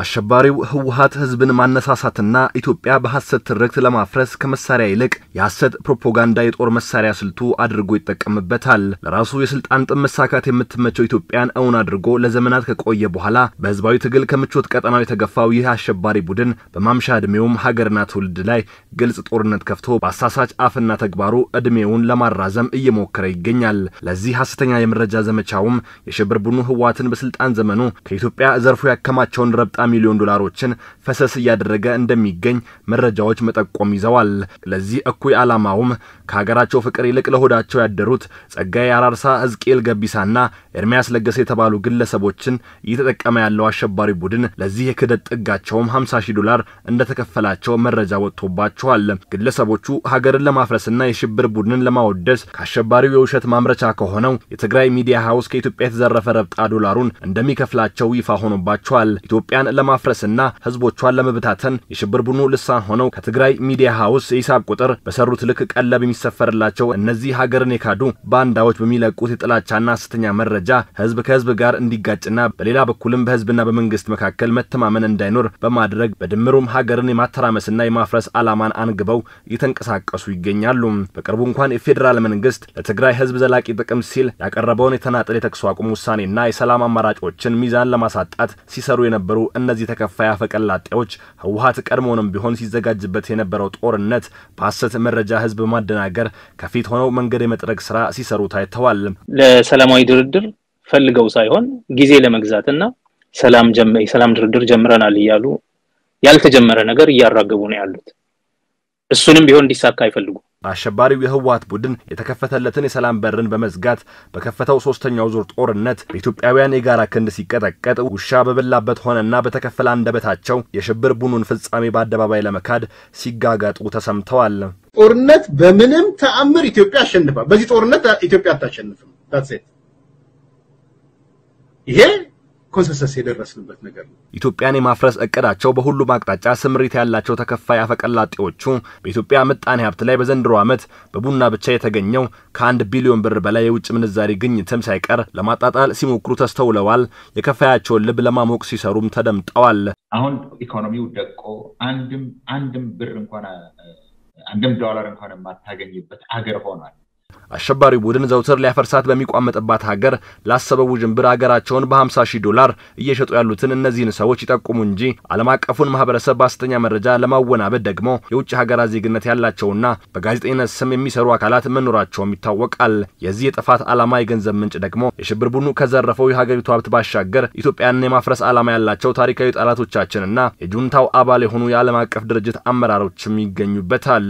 አሸባሪው ህወሀት ህዝብን ማነሳሳትና ኢትዮጵያ በሐሰት ትርክት ለማፍረስ ከመሳሪያ ይልቅ የሐሰት ፕሮፓጋንዳ የጦር መሳሪያ ስልቱ አድርጎ ይጠቀምበታል። ለራሱ የስልጣን ጥም መሳካት የምትመቸው ኢትዮጵያን እውን አድርጎ ለዘመናት ከቆየ በኋላ በህዝባዊ ትግል ከምቾት ቀጠናው የተገፋው ይህ አሸባሪ ቡድን በማምሻ ዕድሜውም ሀገርና ትውልድ ላይ ግልጽ ጦርነት ከፍቶ በአሳሳች አፍና ተግባሩ ዕድሜውን ለማራዘም እየሞከረ ይገኛል። ለዚህ ሐሰተኛ የመረጃ ዘመቻውም የሽብር ቡድኑ ህወሀትን በስልጣን ዘመኑ ከኢትዮጵያ ዘርፎ ያከማቸውን ረብጣ ሚሊዮን ዶላሮችን ፈሰስ እያደረገ እንደሚገኝ መረጃዎች መጠቆም ይዘዋል። ለዚህ እኩይ ዓላማውም ከሀገራቸው ፍቅር ይልቅ ለሆዳቸው ያደሩት ጸጋዬ አራርሳ፣ ሕዝቅኤል ገቢሳና ኤርሚያስ ለገሰ የተባሉ ግለሰቦችን እየተጠቀመ ያለው አሸባሪ ቡድን ለዚህ የክደት ጥጋቸውም 50 ሺህ ዶላር እንደተከፈላቸው መረጃ ወጥቶባቸዋል። ግለሰቦቹ ሀገርን ለማፍረስና የሽብር ቡድንን ለማወደስ ከአሸባሪው የውሸት ማምረቻ ከሆነው የትግራይ ሚዲያ ሀውስ ከኢትዮጵያ የተዘረፈ ረብጣ ዶላሩን እንደሚከፍላቸው ይፋ ሆኖባቸዋል። ኢትዮጵያን ለማፍረስና ህዝቦቿን ለመበታተን የሽብር ቡድኑ ልሳን ሆነው ከትግራይ ሚዲያ ሀውስ የሂሳብ ቁጥር በሰሩት ልክ ቀለብ የሚሰፈርላቸው እነዚህ ሀገርን የካዱ ባንዳዎች በሚለቁት የጥላቻና ሐሰተኛ መረጃ ህዝብ ከህዝብ ጋር እንዲጋጭና በሌላ በኩልም በህዝብና በመንግስት መካከል መተማመን እንዳይኖር በማድረግ በድምሩም ሀገርን የማተራመስና የማፍረስ አላማን አንግበው እየተንቀሳቀሱ ይገኛሉ። በቅርቡ እንኳን የፌዴራል መንግስት ለትግራይ ህዝብ ዘላቂ ጥቅም ሲል ያቀረበውን የተናጠል የተኩስ አቁም ውሳኔና የሰላም አማራጮችን ሚዛን ለማሳጣት ሲሰሩ የነበሩ እነዚህ ተከፋይ አፈቀላጤዎች ህወሀት ቀድሞውንም ቢሆን ሲዘጋጅበት የነበረው ጦርነት በሀሰት መረጃ ህዝብ ማደናገር፣ ከፊት ሆነው መንገድ የመጥረግ ስራ ሲሰሩ ታይተዋል። ለሰላማዊ ድርድር ፈልገው ሳይሆን ጊዜ ለመግዛትና ሰላም ድርድር ጀምረናል እያሉ ያልተጀመረ ነገር እያራገቡ ነው ያሉት። እሱንም ቢሆን እንዲሳካ አይፈልጉም። አሸባሪው የህወሀት ቡድን የተከፈተለትን የሰላም በርን በመዝጋት በከፈተው ሶስተኛው ዙር ጦርነት በኢትዮጵያውያን የጋራ ክንድ ሲቀጠቀጥ ውሻ በበላበት ሆነና በተከፈለ አንደበታቸው የሽብር ቡኑን ፍጻሜ በአደባባይ ለመካድ ሲጋጋጡ ተሰምተዋል። ጦርነት በምንም ተአምር ኢትዮጵያ አሸንፋ በዚህ ጦርነት ኢትዮጵያ አታሸንፍም። ይሄ ኮንሰንሰስ የደረስንበት ነገር ነው። ኢትዮጵያን የማፍረስ እቅዳቸው በሁሉም አቅጣጫ ስምሪት ያላቸው ተከፋይ አፈቀላጤዎቹ በኢትዮጵያ ምጣኔ ሀብት ላይ በዘንድሮ ዓመት በቡና ብቻ የተገኘው ከአንድ ቢሊዮን ብር በላይ የውጭ ምንዛሪ ግኝትም ሳይቀር ለማጣጣል ሲሞክሩ ተስተውለዋል። የከፋያቸውን ልብ ለማሞቅ ሲሰሩም ተደምጠዋል። አሁን ኢኮኖሚው ደቆ አንድም አንድም ብር እንኳን አንድም ዶላር እንኳን የማታገኝበት አገር ሆኗል። አሸባሪ ቡድን ዘውትር ሊያፈርሳት በሚቋመጥባት ሀገር ላሰበው ውዥንብር ሀገራቸውን በ50 ሺህ ዶላር እየሸጡ ያሉትን እነዚህን ሰዎች ይጠቁሙ እንጂ ዓለም አቀፉን ማህበረሰብ በአስተኛ መረጃ ለማወናበድ ደግሞ የውጭ ሀገራት ዜግነት ያላቸውና በጋዜጠኝነት ስም የሚሰሩ አካላት መኖራቸውም ይታወቃል። የዚህ የጥፋት ዓላማ የገንዘብ ምንጭ ደግሞ የሽብር ቡድኑ ከዘረፈው የሀገሪቱ ሀብት ባሻገር ኢትዮጵያን የማፍረስ ዓላማ ያላቸው ታሪካዊ ጠላቶቻችንና የጁንታው አባል የሆኑ የዓለም አቀፍ ድርጅት አመራሮችም ይገኙበታል።